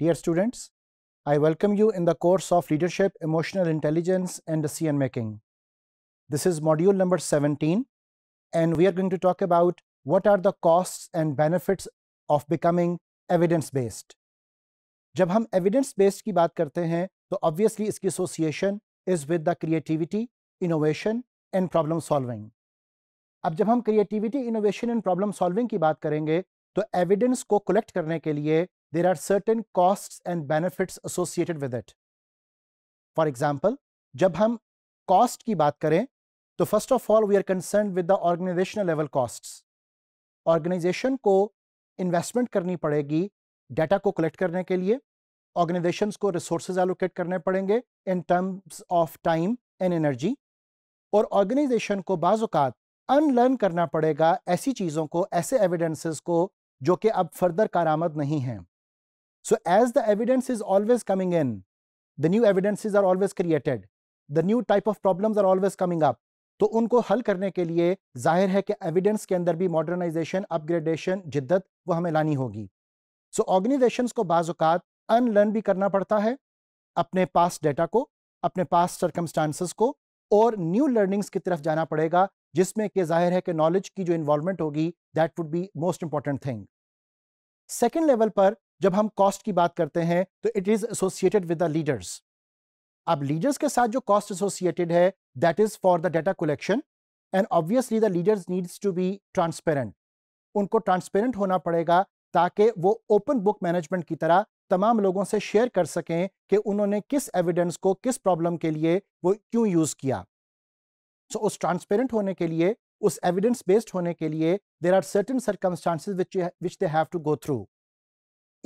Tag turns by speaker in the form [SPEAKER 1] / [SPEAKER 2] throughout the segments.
[SPEAKER 1] Dear students, I welcome you in the course of Leadership, Emotional Intelligence and Decision Making. This is module number 17 and we are going to talk about what are the costs and benefits of becoming evidence-based. जब हम evidence-based की बात करते हैं तो obviously इसकी association is with the creativity, innovation and problem solving. अब जब हम creativity, innovation and problem solving की बात करेंगे तो evidence को collect करने के लिए there are certain costs and benefits associated with it. For example, jab hum cost ki baat kare to first of all we are concerned with the organizational level costs. Organization ko investment karni padegi data ko collect karne ke liye organizations ko resources allocate karne padenge in terms of time and energy और organization को बाज़ात unlearn करना पड़ेगा ऐसी चीज़ों को ऐसे evidences को जो कि अब फर्दर कारामद नहीं हैं So as the evidence is always coming in, the new evidences are always created, the new type of problems are always coming up. तो उनको हल करने के लिए जाहिर है कि एविडेंस के अंदर भी मॉडर्नाइजेशन अपग्रेडेशन जिद्दत वो हमें लानी होगी सो so, ऑर्गेनाइजेशंस को बाज़ात अनलर्न भी करना पड़ता है अपने पास डेटा को अपने पास सर्कमस्टांसिस को और न्यू लर्निंग्स की तरफ जाना पड़ेगा जिसमें कि जाहिर है कि नॉलेज की जो इन्वॉल्वमेंट होगी that would be most important thing second level पर जब हम कॉस्ट की बात करते हैं तो it is associated with the leaders अब लीडर्स के साथ जो कॉस्ट एसोसिएटेड है that is for the data collection and obviously the leaders needs to be transparent उनको ट्रांसपेरेंट होना पड़ेगा ताकि वो ओपन बुक मैनेजमेंट की तरह तमाम लोगों से शेयर कर सकें कि उन्होंने किस एविडेंस को किस प्रॉब्लम के लिए वो क्यों यूज़ किया सो so, उस ट्रांसपेरेंट होने के लिए उस एविडेंस बेस्ड होने के लिए there are certain circumstances which they have to go through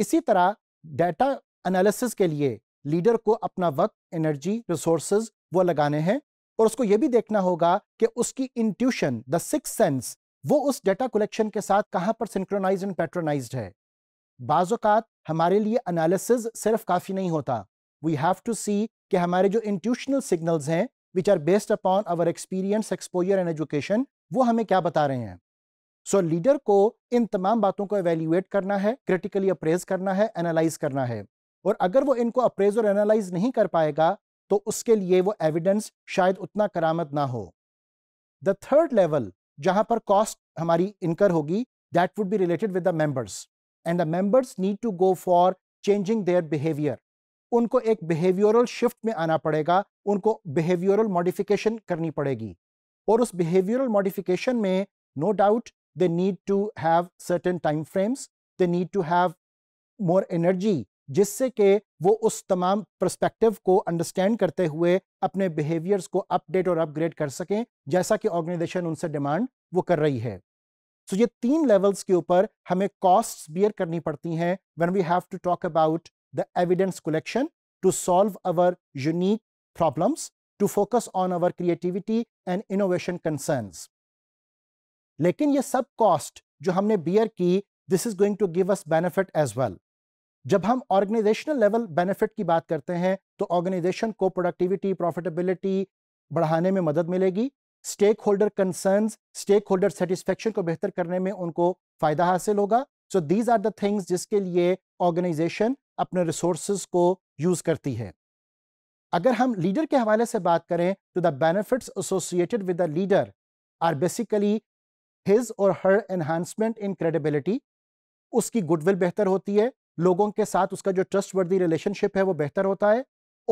[SPEAKER 1] इसी तरह डेटा एनालिसिस के लिए लीडर को अपना वक्त एनर्जी रिसोर्सेज वो लगाने हैं और उसको ये भी देखना होगा कि उसकी इंट्यूशन द सिक्स सेंस वो उस डेटा कलेक्शन के साथ कहाँ पर सिंक्रोनाइज एंड पैटर्नाइज है बाज़ात हमारे लिए एनालिसिस सिर्फ काफ़ी नहीं होता वी हैव टू सी कि हमारे जो इंट्यूशनल सिग्नल्स हैं which are based upon our experience exposure and education वो हमें क्या बता रहे हैं सो so, लीडर को इन तमाम बातों को एवेल्यूएट करना है क्रिटिकली अप्रेज करना है एनालाइज करना है और अगर वो इनको अप्रेज और एनालाइज नहीं कर पाएगा तो उसके लिए वो एविडेंस शायद उतना करामत ना हो द थर्ड लेवल जहां पर कॉस्ट हमारी इनकर होगी that would be related with the members and the members need to go for changing their behaviour उनको एक बिहेवियरल शिफ्ट में आना पड़ेगा उनको बिहेवियरल मॉडिफिकेशन करनी पड़ेगी और उस बिहेवियरल मॉडिफिकेशन में no no doubt they need to have certain time frames they need to have more energy जिससे कि वो उस तमाम प्रस्पेक्टिव को अंडरस्टैंड करते हुए अपने बिहेवियर्स को अपडेट और अपग्रेड कर सकें जैसा कि ऑर्गेनाइजेशन उनसे डिमांड वो कर रही है सो so, ये तीन लेवल्स के ऊपर हमें कॉस्ट बियर करनी पड़ती हैं when we have to talk about the evidence collection to solve our unique problems to focus on our creativity and innovation concerns लेकिन ये सब कॉस्ट जो हमने बियर की this is going to give us benefit as well जब हम organisational level benefit की बात करते हैं तो ऑर्गेनाइजेशन को प्रोडक्टिविटी प्रॉफिटेबिलिटी बढ़ाने में मदद मिलेगी stakeholder concern stakeholder satisfaction को बेहतर करने में उनको फायदा हासिल होगा so these are the things जिसके लिए ऑर्गेनाइजेशन अपने रिसोर्स को यूज करती है अगर हम लीडर के हवाले से बात करें तो the benefits associated with the leader are basically his और हर एनहांसमेंट इन क्रेडिबिलिटी उसकी गुडविल बेहतर होती है लोगों के साथ उसका जो ट्रस्ट वर्दी रिलेशनशिप है वो बेहतर होता है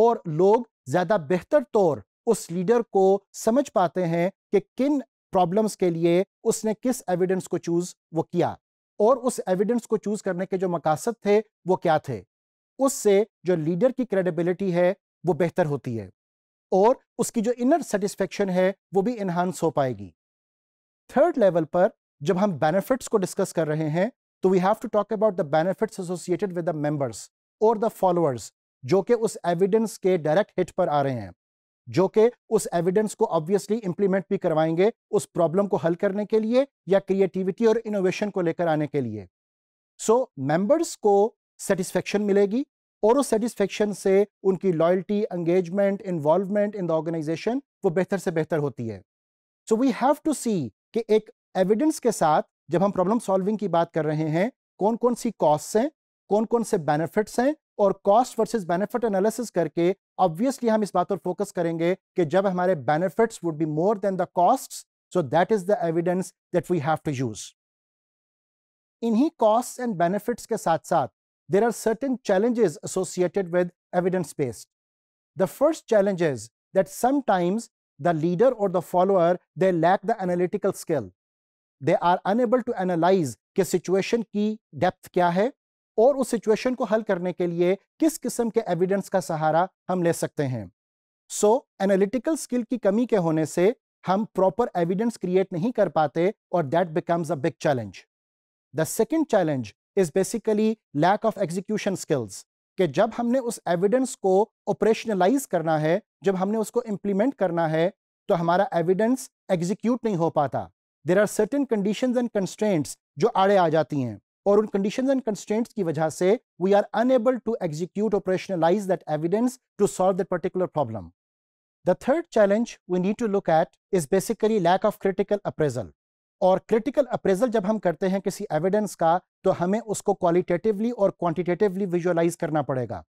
[SPEAKER 1] और लोग ज़्यादा बेहतर तौर उस लीडर को समझ पाते हैं कि किन प्रॉब्लम्स के लिए उसने किस एविडेंस को चूज़ वो किया और उस एविडेंस को चूज़ करने के जो मकासद थे वो क्या थे उससे जो लीडर की क्रेडिबिलिटी है वो बेहतर होती है और उसकी जो इनर सेटिस्फेक्शन है वो भी इन्हांस हो पाएगी थर्ड लेवल पर जब हम बेनिफिट्स को डिस्कस कर रहे हैं तो we have to talk about the benefits associated with the members और द फॉलोअर्स जो कि उस एविडेंस के डायरेक्ट हिट पर आ रहे हैं जो कि उस एविडेंस को ऑब्वियसली इंप्लीमेंट भी करवाएंगे उस प्रॉब्लम को हल करने के लिए या क्रिएटिविटी और इनोवेशन को लेकर आने के लिए सो so, मेंबर्स को सेटिस्फेक्शन मिलेगी और उस सेटिस्फेक्शन से उनकी loyalty engagement involvement in the organisation वो बेहतर से बेहतर होती है so we have to see कि एक एविडेंस के साथ जब हम प्रॉब्लम सॉल्विंग की बात कर रहे हैं कौन कौन सी कॉस्ट हैं कौन कौन से बेनिफिट्स हैं और कॉस्ट वर्सेस बेनिफिट एनालिसिस करके ऑब्वियसली हम इस बात पर फोकस करेंगे कि जब हमारे benefits would be more than the cost so that is the evidence that we have to use इन्हीं कॉस्ट एंड बेनिफिट्स के साथ साथ there are certain challenges associated with evidence based the first challenge is that sometimes the leader or the follower, they lack the analytical skill. They are unable to analyze कि situation की depth क्या है और उस situation को हल करने के लिए किस किस्म के evidence का सहारा हम ले सकते हैं सो so, एनालिटिकल स्किल की कमी के होने से हम प्रॉपर एविडेंस क्रिएट नहीं कर पाते और that becomes a big challenge the second challenge is basically lack of execution skills कि जब हमने उस एविडेंस को ऑपरेशनलाइज करना है जब हमने उसको इम्प्लीमेंट करना है तो हमारा एविडेंस एग्जीक्यूट नहीं हो पाता there are certain condition and constants जो आड़े आ जाती हैं और उन कंडीशन एंड कंस्टेंट्स की वजह से we are unable to execute operationalise that evidence to solve that particular problem the third challenge we need to look at is basically lack of critical appraisal और क्रिटिकल अप्रेजल जब हम करते हैं किसी evidence का तो हमें उसको क्वालिटेटिवली और क्वांटिटेटिवली विजुअलाइज करना पड़ेगा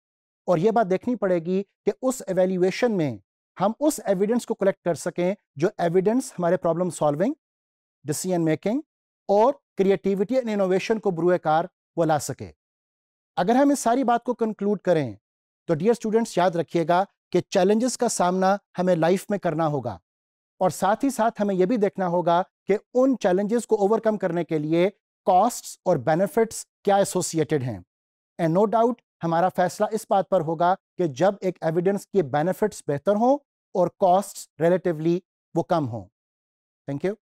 [SPEAKER 1] और यह बात देखनी पड़ेगी कि उस एवेल्यूएशन में हम उस एविडेंस को कलेक्ट कर सकें जो एविडेंस हमारे प्रॉब्लम सॉल्विंग डिसीजन मेकिंग और क्रिएटिविटी एंड इनोवेशन को बुरुएकार वो ला सके अगर हम इस सारी बात को कंक्लूड करें तो डियर स्टूडेंट्स याद रखिएगा कि चैलेंजेस का सामना हमें लाइफ में करना होगा और साथ ही साथ हमें यह भी देखना होगा कि उन चैलेंजेस को ओवरकम करने के लिए कॉस्ट्स और बेनिफिट्स क्या एसोसिएटेड हैं एंड नो डाउट हमारा फैसला इस बात पर होगा कि जब एक एविडेंस के बेनिफिट्स बेहतर हों और कॉस्ट्स रिलेटिवली वो कम हों थैंक यू